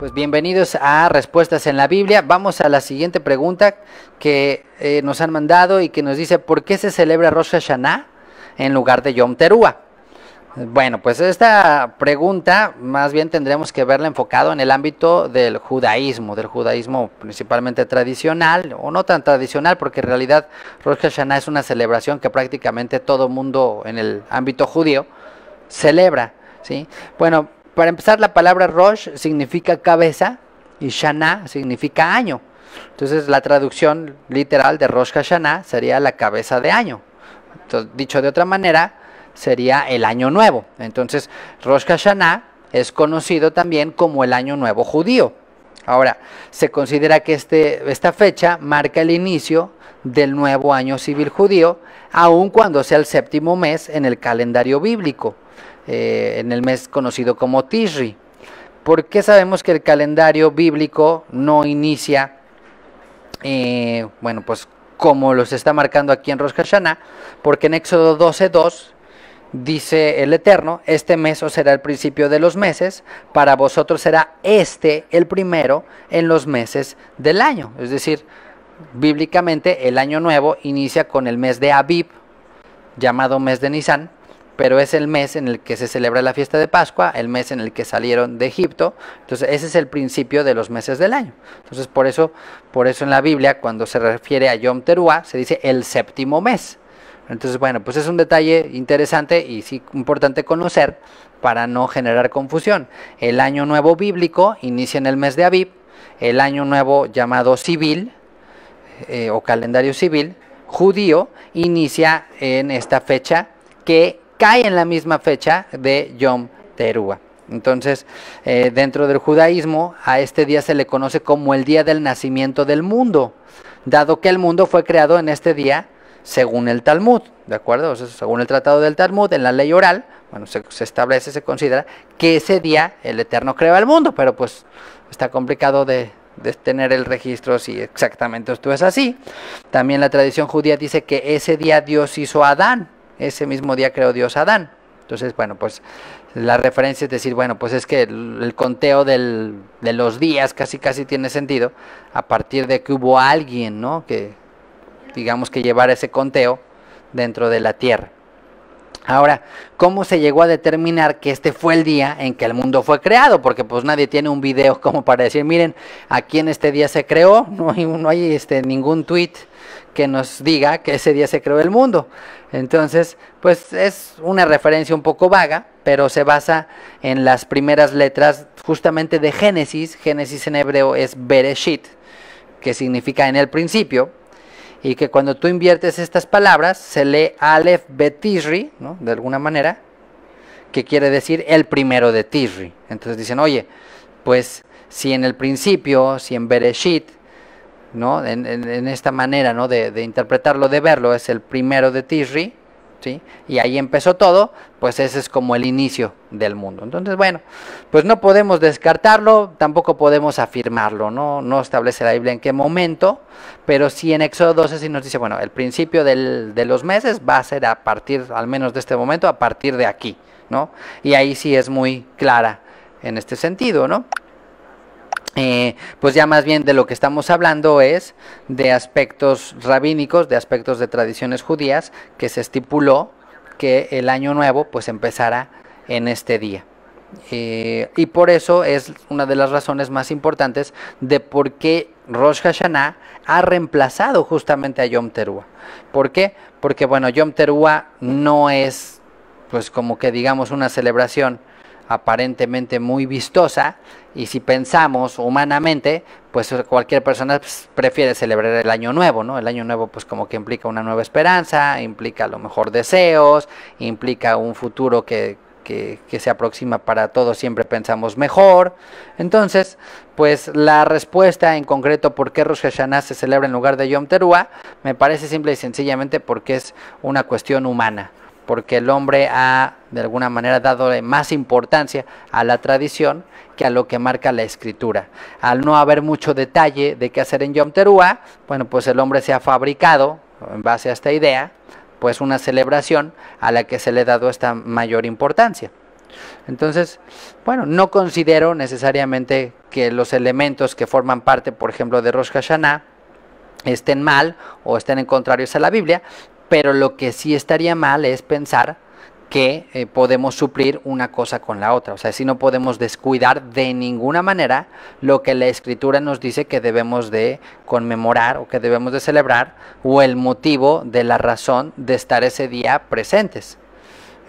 Pues bienvenidos a Respuestas en la Biblia. Vamos a la siguiente pregunta que eh, nos han mandado y que nos dice, ¿por qué se celebra Rosh Hashanah en lugar de Yom Teruah? Bueno, pues esta pregunta más bien tendremos que verla enfocado en el ámbito del judaísmo, del judaísmo principalmente tradicional o no tan tradicional, porque en realidad Rosh Hashanah es una celebración que prácticamente todo mundo en el ámbito judío celebra, ¿sí? Bueno, para empezar, la palabra Rosh significa cabeza y Shana significa año. Entonces, la traducción literal de Rosh Hashanah sería la cabeza de año. dicho de otra manera, sería el año nuevo. Entonces, Rosh Hashanah es conocido también como el año nuevo judío. Ahora, se considera que este, esta fecha marca el inicio del nuevo año civil judío, aun cuando sea el séptimo mes en el calendario bíblico. Eh, en el mes conocido como Tishri. ¿Por qué sabemos que el calendario bíblico no inicia, eh, bueno, pues como los está marcando aquí en Rosh Hashanah? Porque en Éxodo 12.2 dice el Eterno, este mes será el principio de los meses, para vosotros será este el primero en los meses del año. Es decir, bíblicamente el año nuevo inicia con el mes de Abib, llamado mes de Nisan, pero es el mes en el que se celebra la fiesta de Pascua, el mes en el que salieron de Egipto. Entonces, ese es el principio de los meses del año. Entonces, por eso, por eso en la Biblia, cuando se refiere a Yom Teruah, se dice el séptimo mes. Entonces, bueno, pues es un detalle interesante y sí importante conocer para no generar confusión. El año nuevo bíblico inicia en el mes de Aviv, el año nuevo llamado civil eh, o calendario civil judío inicia en esta fecha que cae en la misma fecha de Yom Teruah. Entonces, eh, dentro del judaísmo, a este día se le conoce como el día del nacimiento del mundo, dado que el mundo fue creado en este día según el Talmud, ¿de acuerdo? O sea, según el tratado del Talmud, en la ley oral, bueno, se, establece, se considera que ese día el Eterno creó el mundo, pero pues está complicado de, de tener el registro si exactamente esto es así. También la tradición judía dice que ese día Dios hizo a Adán, ese mismo día creó Dios a Adán. Entonces, bueno, pues la referencia es decir, bueno, pues es que el, conteo de los días casi casi tiene sentido a partir de que hubo alguien, ¿no? Que digamos que llevara ese conteo dentro de la tierra. Ahora, ¿cómo se llegó a determinar que este fue el día en que el mundo fue creado? Porque pues nadie tiene un video como para decir, miren, aquí en este día se creó, no hay, este, ningún tweet que nos diga que ese día se creó el mundo. Entonces, pues es una referencia un poco vaga, pero se basa en las primeras letras justamente de Génesis. Génesis en hebreo es Bereshit, que significa en el principio y que cuando tú inviertes estas palabras se lee Aleph Betisri, ¿no? De alguna manera, que quiere decir el primero de Tisri. Entonces dicen, oye, pues si en el principio, si en Bereshit, ¿no? En, esta manera, ¿no? De, de interpretarlo, de verlo, es el primero de Tisri, y ahí empezó todo, pues ese es como el inicio del mundo. Entonces, bueno, pues no podemos descartarlo, tampoco podemos afirmarlo, ¿no? No establece la Biblia en qué momento, pero sí en Éxodo 12 sí nos dice, bueno, el principio del, de los meses va a ser a partir, al menos de este momento, a partir de aquí, ¿no? Y ahí sí es muy clara en este sentido, ¿no? Eh, pues ya más bien de lo que estamos hablando es de aspectos rabínicos, de aspectos de tradiciones judías, que se estipuló que el año nuevo pues empezara en este día. Eh, y por eso es una de las razones más importantes de por qué Rosh Hashanah ha reemplazado justamente a Yom Teruah. ¿Por qué? Porque bueno, Yom Teruah no es pues como que digamos una celebración aparentemente muy vistosa y si pensamos humanamente, pues cualquier persona pues, prefiere celebrar el año nuevo, ¿no? El año nuevo pues como que implica una nueva esperanza, implica a lo mejor deseos, implica un futuro que, se aproxima para todos, siempre pensamos mejor. Entonces, pues la respuesta en concreto por qué Rosh Hashanah se celebra en lugar de Yom Teruah, me parece simple y sencillamente porque es una cuestión humana porque el hombre ha de alguna manera dado más importancia a la tradición que a lo que marca la escritura. Al no haber mucho detalle de qué hacer en Yom Teruah, bueno, pues el hombre se ha fabricado, en base a esta idea, pues una celebración a la que se le ha dado esta mayor importancia. Entonces, bueno, no considero necesariamente que los elementos que forman parte, por ejemplo, de Rosh Hashanah, estén mal o estén en contrarios a la Biblia, pero lo que sí estaría mal es pensar que eh, podemos suplir una cosa con la otra. O sea, si no podemos descuidar de ninguna manera lo que la escritura nos dice que debemos de conmemorar o que debemos de celebrar o el motivo de la razón de estar ese día presentes.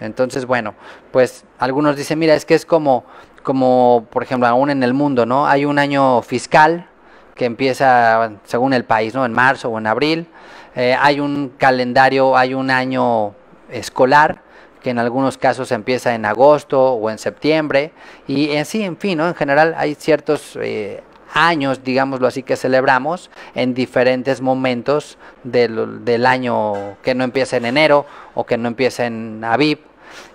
Entonces, bueno, pues algunos dicen, mira, es que es como, como, por ejemplo, aún en el mundo, ¿no? Hay un año fiscal que empieza según el país, ¿no? En marzo o en abril eh, hay un calendario, hay un año escolar que en algunos casos empieza en agosto o en septiembre y en eh, en fin, en general hay ciertos eh, años, digámoslo así, que celebramos en diferentes momentos del, del, año que no empieza en enero o que no empieza en Aviv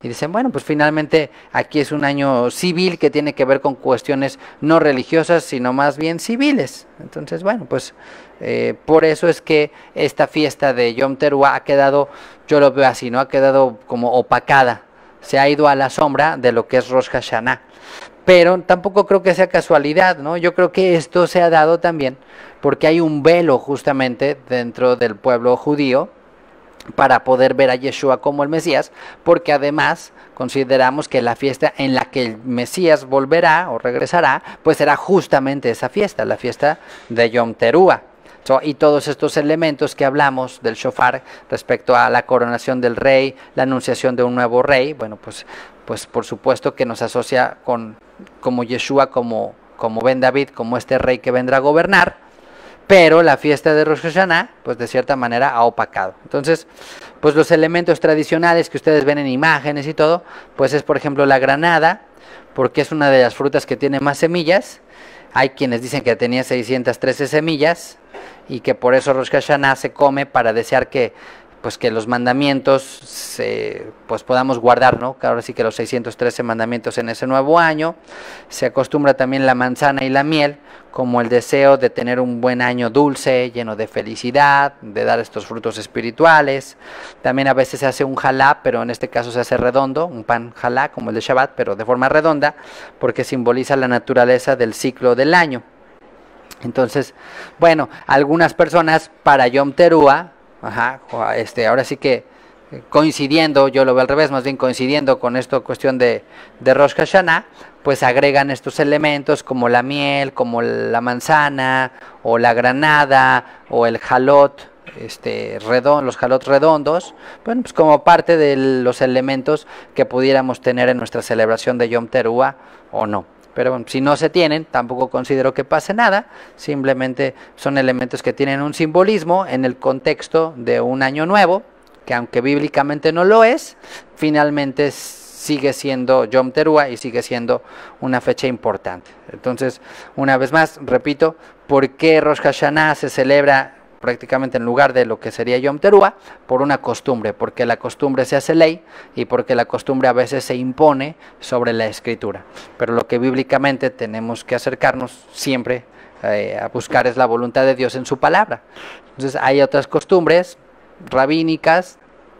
y dicen, bueno, pues finalmente aquí es un año civil que tiene que ver con cuestiones no religiosas, sino más bien civiles. Entonces, bueno, pues eh, por eso es que esta fiesta de Yom Teruah ha quedado, yo lo veo así, ¿no? Ha quedado como opacada, se ha ido a la sombra de lo que es Rosh Hashanah. Pero tampoco creo que sea casualidad, ¿no? Yo creo que esto se ha dado también porque hay un velo justamente dentro del pueblo judío para poder ver a Yeshua como el Mesías, porque además consideramos que la fiesta en la que el Mesías volverá o regresará, pues será justamente esa fiesta, la fiesta de Yom terúa y todos estos elementos que hablamos del shofar respecto a la coronación del rey, la anunciación de un nuevo rey, bueno, pues, pues por supuesto que nos asocia con como Yeshua, como, como Ben David, como este rey que vendrá a gobernar pero la fiesta de Rosh Hashanah, pues de cierta manera ha opacado. Entonces, pues los elementos tradicionales que ustedes ven en imágenes y todo, pues es por ejemplo la granada, porque es una de las frutas que tiene más semillas. Hay quienes dicen que tenía 613 semillas y que por eso Rosh Hashanah se come para desear que pues que los mandamientos se, pues podamos guardar, ¿no? Ahora sí que los 613 mandamientos en ese nuevo año. Se acostumbra también la manzana y la miel como el deseo de tener un buen año dulce, lleno de felicidad, de dar estos frutos espirituales. También a veces se hace un jalá, pero en este caso se hace redondo, un pan jalá como el de Shabbat, pero de forma redonda, porque simboliza la naturaleza del ciclo del año. Entonces, bueno, algunas personas para Yom Teruah Ajá, este, ahora sí que coincidiendo, yo lo veo al revés, más bien coincidiendo con esta cuestión de, de Rosh Hashanah, pues agregan estos elementos como la miel, como la manzana, o la granada, o el jalot, este, redon, los jalot redondos, bueno, pues como parte de los elementos que pudiéramos tener en nuestra celebración de Yom Teruah o no. Pero bueno, si no se tienen, tampoco considero que pase nada, simplemente son elementos que tienen un simbolismo en el contexto de un año nuevo, que aunque bíblicamente no lo es, finalmente sigue siendo Yom Teruah y sigue siendo una fecha importante. Entonces, una vez más, repito, ¿por qué Rosh Hashanah se celebra prácticamente en lugar de lo que sería Yom terúa por una costumbre, porque la costumbre se hace ley y porque la costumbre a veces se impone sobre la escritura. Pero lo que bíblicamente tenemos que acercarnos siempre eh, a buscar es la voluntad de Dios en su palabra. Entonces hay otras costumbres rabínicas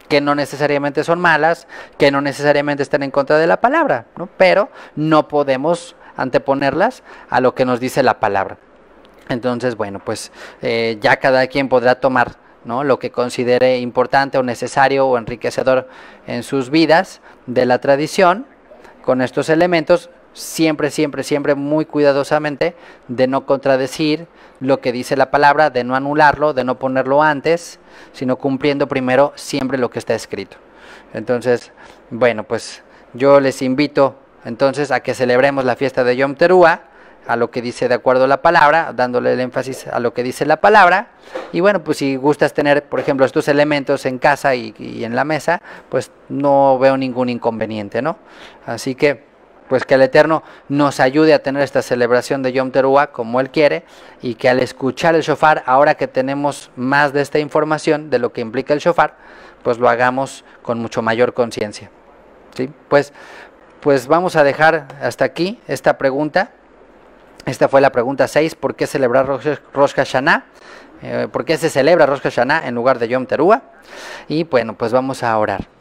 que no necesariamente son malas, que no necesariamente están en contra de la palabra, pero no podemos anteponerlas a lo que nos dice la palabra. Entonces, bueno, pues eh, ya cada quien podrá tomar ¿no? lo que considere importante o necesario o enriquecedor en sus vidas de la tradición con estos elementos, siempre, siempre, siempre muy cuidadosamente de no contradecir lo que dice la palabra, de no anularlo, de no ponerlo antes, sino cumpliendo primero siempre lo que está escrito. Entonces, bueno, pues yo les invito entonces a que celebremos la fiesta de Yom Teruah a lo que dice de acuerdo a la palabra, dándole el énfasis a lo que dice la palabra. Y bueno, pues si gustas tener, por ejemplo, estos elementos en casa y, en la mesa, pues no veo ningún inconveniente, ¿no? Así que, pues que el Eterno nos ayude a tener esta celebración de Yom Teruah como Él quiere y que al escuchar el shofar, ahora que tenemos más de esta información de lo que implica el shofar, pues lo hagamos con mucho mayor conciencia. ¿Sí? Pues, pues vamos a dejar hasta aquí esta pregunta. Esta fue la pregunta 6, ¿por qué celebrar Rosh Hashanah? Eh, ¿Por qué se celebra Rosh Hashanah en lugar de Yom Terúa? Y bueno, pues vamos a orar.